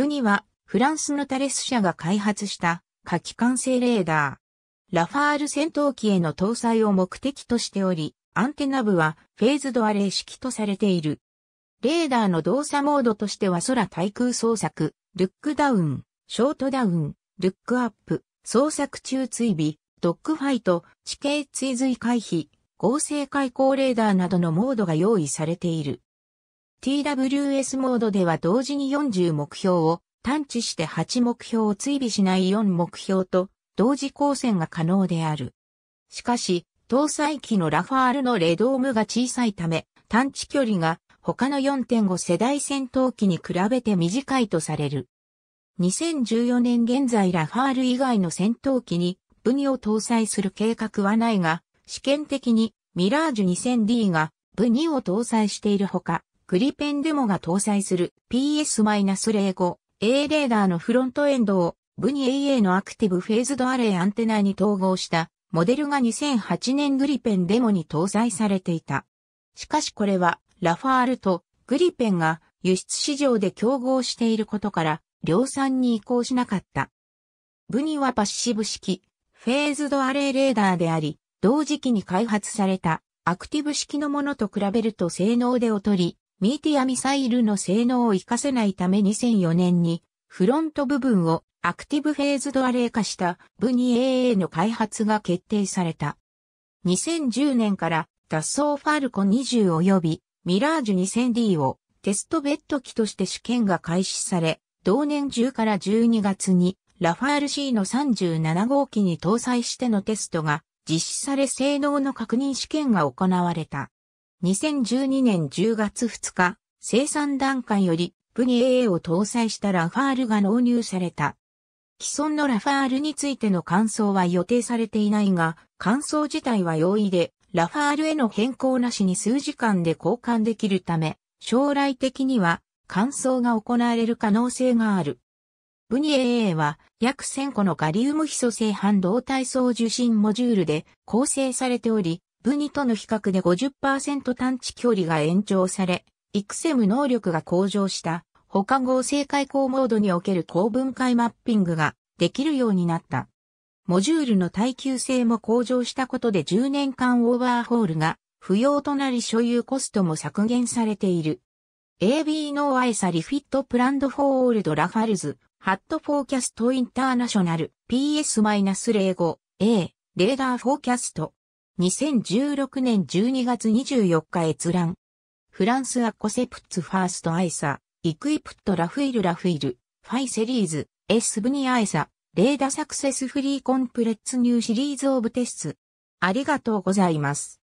ルニは、フランスのタレス社が開発した火器管制レーダー。ラファール戦闘機への搭載を目的としており、アンテナ部はフェーズドアレー式とされている。レーダーの動作モードとしては空対空捜索、ルックダウン、ショートダウン、ルックアップ、捜索中追尾、ドッグファイト、地形追随回避、合成開口レーダーなどのモードが用意されている。TWS モードでは同時に40目標を探知して8目標を追尾しない4目標と同時光線が可能である。しかし、搭載機のラファールのレドームが小さいため、探知距離が他の4.5世代戦闘機に比べて短いとされる。2014年現在ラファール以外の戦闘機にブニを搭載する計画はないが、試験的にミラージュ 2000D がブニを搭載しているほか、グリペンデモが搭載する PS-05A レーダーのフロントエンドを VAA のアクティブフェーズドアレイアンテナに統合したモデルが2008年グリペンデモに搭載されていた。しかしこれはラファールとグリペンが輸出市場で競合していることから量産に移行しなかった。ブニはパッシブ式、フェーズドアレイレーダーであり、同時期に開発されたアクティブ式のものと比べると性能で劣り、ミーティアミサイルの性能を活かせないため2004年にフロント部分をアクティブフェーズドアレイ化したブ 2AA の開発が決定された。2010年から脱走ファルコ20及びミラージュ 2000D をテストベッド機として試験が開始され、同年10から12月にラファール C の37号機に搭載してのテストが実施され性能の確認試験が行われた。2012年10月2日、生産段階よりブニ AA を搭載したラファールが納入された。既存のラファールについての感想は予定されていないが、感想自体は容易で、ラファールへの変更なしに数時間で交換できるため、将来的には乾燥が行われる可能性がある。ブニ AA は約1000個のガリウムヒ素製半導体送受信モジュールで構成されており、ブニとの比較で50%探知距離が延長され、イクセム能力が向上した他合成開口モードにおける高分解マッピングができるようになった。モジュールの耐久性も向上したことで10年間オーバーホールが不要となり所有コストも削減されている。AB ノーアイサリフィットプランドフォーオールドラファルズ、ハットフォーキャストインターナショナル PS-05A レーダーフォーキャスト2016年12月24日閲覧。フランスアコセプツファーストアイサ、イクイプットラフィールラフィール、ファイセリーズ、エスブニアイサ、レーダサクセスフリーコンプレッツニューシリーズオブテス。ありがとうございます。